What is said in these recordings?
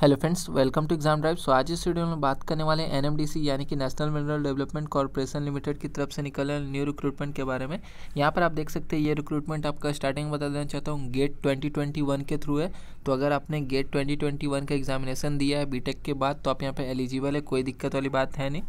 hello friends welcome to exam drive so आज इस video में बात करने वाले एन एनएमडीसी यानी कि national mineral development corporation limited की तरफ से निकल रहे न्यू रिक्रूटमेंट के बारे में यहाँ पर आप देख सकते हैं ये रिक्रूटमेंट आपका स्टार्टिंग बता देना चाहता हूँ गेट 2021 के थ्रू है तो अगर आपने गेट ट्वेंटी का एग्जामिनेशन दिया है बी के बाद तो आप यहाँ पर एलिजिबल है कोई दिक्कत वाली बात है नहीं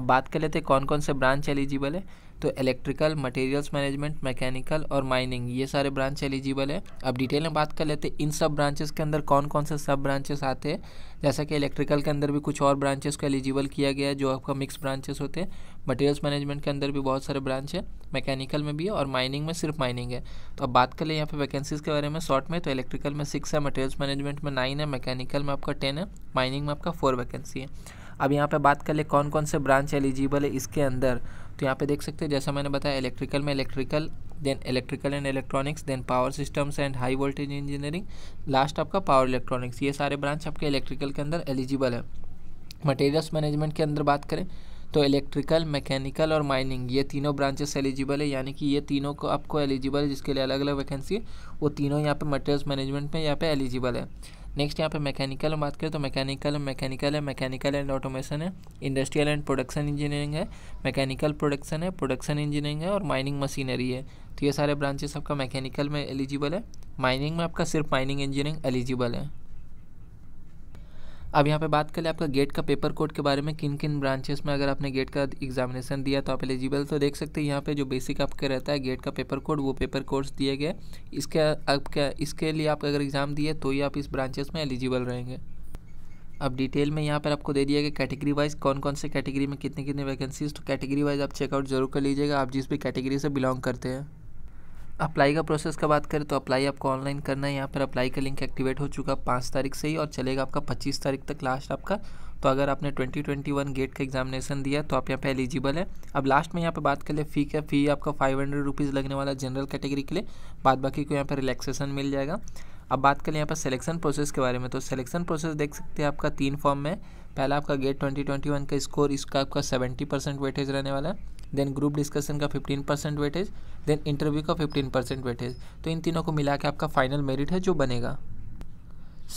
अब बात कर लेते हैं कौन कौन से ब्रांच एलिजिबल है तो इलेक्ट्रिकल मटेरियल्स मैनेजमेंट मैकेनिकल और माइनिंग ये सारे ब्रांच एलिजिबल है अब डिटेल में बात कर लेते हैं इन सब ब्रांचेस के अंदर कौन कौन से सब ब्रांचेस आते हैं जैसा कि इलेक्ट्रिकल के अंदर भी कुछ और ब्रांचेस को एलिजिबल किया गया है जो आपका मिक्स ब्रांचेस होते हैं मटेरियल्स मैनेजमेंट के अंदर भी बहुत सारे ब्रांच है मैकेनिकल में भी है और माइनिंग में सिर्फ माइनिंग है तो अब बात कर लें यहाँ पे वैकेंसीज के बारे में शॉर्ट में तो इलेक्ट्रिकल में सिक्स है मटेरियल्स मैनेजमेंट में नाइन है मैकेनिकल में आपका टेन है माइनिंग में आपका फोर वैकेंसी है अब यहाँ पे बात कर ले कौन कौन से ब्रांच एलिजिबल है इसके अंदर तो यहाँ पे देख सकते हैं जैसा मैंने बताया इलेक्ट्रिकल में electrical then electrical and electronics then power systems and high voltage engineering last आपका पावर इलेक्ट्रॉनिक्स ये सारे ब्रांच आपके इलेक्ट्रिकल के अंदर एलिजिबल है मटेरियल्स मैनेजमेंट के अंदर बात करें तो इलेक्ट्रिकल मैकेनिकल और माइनिंग ये तीनों ब्रांचेस एलिजिबल है यानी कि ये तीनों को आपको एलिजिबल है जिसके लिए अलग अलग वैकेंसी है वो तीनों यहाँ पे मटेरियल्स मैनेजमेंट में यहाँ पे एलिजिबल है नेक्स्ट यहाँ पे मैकेनिकल बात करें तो मैकेनिकल मैकेनिकल है मैकेनिकल एंड ऑटोमेशन है इंडस्ट्रियल एंड प्रोडक्शन इंजीनियरिंग है मैकेनिकल प्रोडक्शन है प्रोडक्शन इंजीनियरिंग है और माइनिंग मशीनरी है तो ये सारे ब्रांचेस आपका मैकेनिकल में एलिजिबल है माइनिंग में आपका सिर्फ माइनिंग इंजीनियरिंग एलिजिबल है अब यहाँ पे बात कर ले आपका गेट का पेपर कोड के बारे में किन किन ब्रांचेस में अगर आपने गेट का एग्जामिनेशन दिया तो आप एलिजिबल तो देख सकते हैं यहाँ पे जो बेसिक आपके रहता है गेट का पेपर कोड वो पेपर कोर्स दिए गए इसके अब क्या इसके लिए आप अगर एग्ज़ाम दिए तो ही आप इस ब्रांचेस में एलिजिबल रहेंगे अब डिटेल में यहाँ पर आपको दे दिया गया कैटेगरी वाइज कौन कौन से कैटेगरी में कितनी कितनी वैकेंसीज तो कैटेगरी वाइज आप चेकआउट जरूर कर लीजिएगा आप जिस भी कैटेगरी से बिलोंग करते हैं अप्लाई का प्रोसेस का बात करें तो अप्लाई आपको ऑनलाइन करना है यहाँ पर अप्लाई का लिंक एक्टिवेट हो चुका है पाँच तारीख से ही और चलेगा आपका पच्चीस तारीख तक लास्ट आपका तो अगर आपने 2021 गेट का एग्जामिनेशन दिया तो आप यहाँ पे एलिजिबल है अब लास्ट में यहाँ पे बात कर ले फ़ी का फ़ी आपका फाइव हंड्रेड रुपीज़ लगने वाला जनरल कैटेगरी के लिए बाद बाकी को यहाँ पर रिलैक्सेशन मिल जाएगा अब बात कर ले यहाँ पर सिलेक्शन प्रोसेस के बारे में तो सिलेक्शन प्रोसेस देख सकते हैं आपका तीन फॉर्म में पहला आपका गेट ट्वेंटी का स्कोर इसका आपका सेवेंटी परसेंट वेटेज रहने वाला है देन ग्रुप डिस्कशन का fifteen percent weightage then interview का फिफ्टीन परसेंट वेटेज तो इन तीनों को मिला के आपका फाइनल मेरिट है जो बनेगा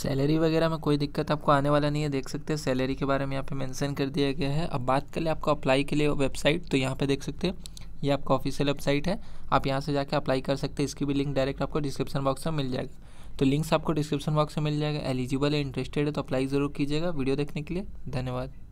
सैलरी वगैरह में कोई दिक्कत आपको आने वाला नहीं है देख सकते हैं सैलरी के बारे में यहाँ पे मेंशन कर दिया गया है अब बात कर ले आपको अप्लाई के लिए वेबसाइट तो यहाँ पे देख सकते हैं ये आपका ऑफिशियल वेबसाइट है आप यहाँ से जाके अप्लाई कर सकते हैं इसकी भी लिंक डायरेक्ट आपको डिस्क्रिप्शन तो बॉक्स में मिल जाएगा तो लिंक्स आपको डिस्क्रिप्शन बॉक्स में मिल जाएगा एलिजिबल है इंटरेस्टेड है तो अप्लाई ज़रूर कीजिएगा वीडियो देखने के लिए धन्यवाद